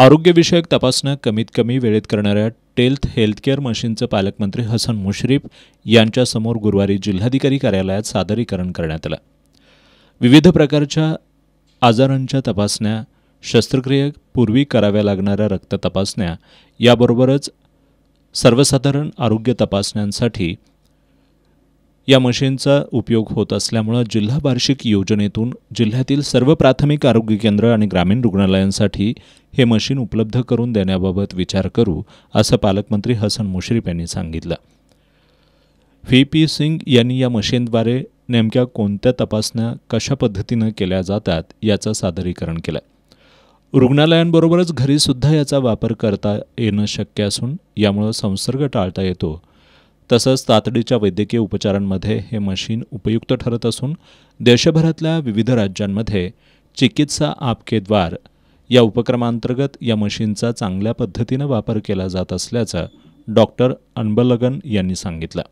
आरोग्यविषयक तपासण्या कमीत कमी वेळेत करणाऱ्या टेल्थ हेल्थकेअर मशीनचं पालकमंत्री हसन मुश्रीफ यांच्यासमोर गुरुवारी जिल्हाधिकारी कार्यालयात सादरीकरण करण्यात आलं विविध प्रकारच्या आजारांच्या तपासण्या शस्त्रक्रियेपूर्वी कराव्या लागणाऱ्या रक्त तपासण्या याबरोबरच सर्वसाधारण आरोग्य तपासण्यांसाठी या मशीनचा उपयोग होत असल्यामुळे जिल्हा वार्षिक योजनेतून जिल्ह्यातील सर्व प्राथमिक आरोग्य केंद्र आणि ग्रामीण रुग्णालयांसाठी हे मशीन उपलब्ध करून देण्याबाबत विचार करू असं पालकमंत्री हसन मुश्रीफ यांनी सांगितलं व्ही पी सिंग यांनी या मशीनद्वारे नेमक्या कोणत्या तपासण्या कशा पद्धतीनं केल्या जातात याचं सादरीकरण केलं रुग्णालयांबरोबरच घरीसुद्धा याचा वापर करता येणं शक्य असून यामुळं संसर्ग टाळता येतो तसंच तातडीच्या वैद्यकीय उपचारांमध्ये हे मशीन उपयुक्त ठरत असून देशभरातल्या विविध राज्यांमध्ये चिकित्सा आपके द्वार या उपक्रमांतर्गत या मशीनचा चांगल्या पद्धतीनं वापर केला जात असल्याचं डॉक्टर अन्बलगन यांनी सांगितलं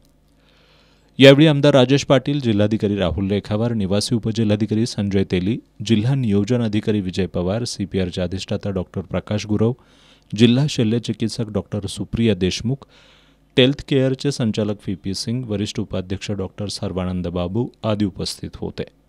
यावेळी आमदार राजेश पाटील जिल्हाधिकारी राहुल रेखावार निवासी उपजिल्हाधिकारी संजय तेली जिल्हा नियोजन अधिकारी विजय पवार सीपीआरचे अधिष्ठाता डॉक्टर प्रकाश गुरव जिल्हा शल्य चिकित्सक डॉक्टर सुप्रिया देशमुख टेल्थ केअरचे संचालक व्ही पी सिंग वरिष्ठ उपाध्यक्ष डॉक्टर सर्वानंद बाबू आदी उपस्थित होते